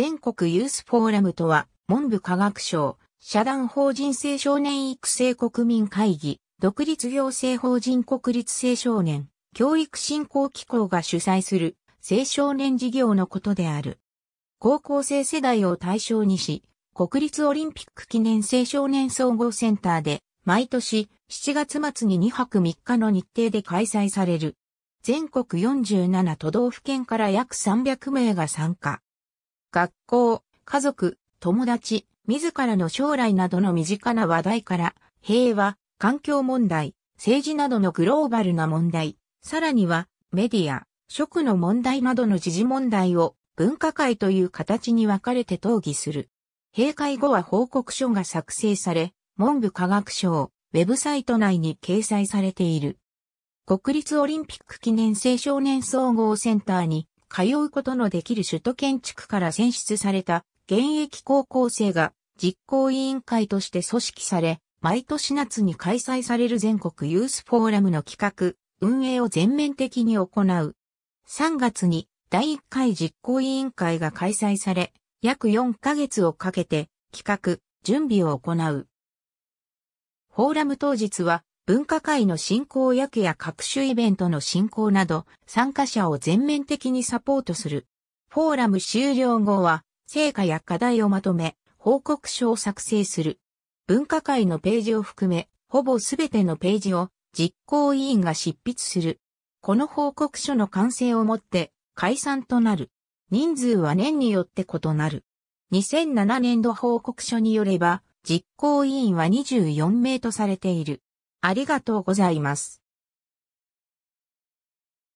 全国ユースフォーラムとは、文部科学省、社団法人青少年育成国民会議、独立行政法人国立青少年、教育振興機構が主催する青少年事業のことである。高校生世代を対象にし、国立オリンピック記念青少年総合センターで、毎年7月末に2泊3日の日程で開催される。全国47都道府県から約300名が参加。学校、家族、友達、自らの将来などの身近な話題から、平和、環境問題、政治などのグローバルな問題、さらには、メディア、職の問題などの時事問題を分科会という形に分かれて討議する。閉会後は報告書が作成され、文部科学省、ウェブサイト内に掲載されている。国立オリンピック記念青少年総合センターに通うことのできる首都建築から選出された現役高校生が実行委員会として組織され、毎年夏に開催される全国ユースフォーラムの企画、運営を全面的に行う。3月に第1回実行委員会が開催され、約4ヶ月をかけて企画、準備を行う。フォーラム当日は文化会の振興役や各種イベントの振興など、参加者を全面的にサポートする。フォーラム終了後は、成果や課題をまとめ、報告書を作成する。文化会のページを含め、ほぼすべてのページを実行委員が執筆する。この報告書の完成をもって解散となる。人数は年によって異なる。2007年度報告書によれば、実行委員は24名とされている。ありがとうございます。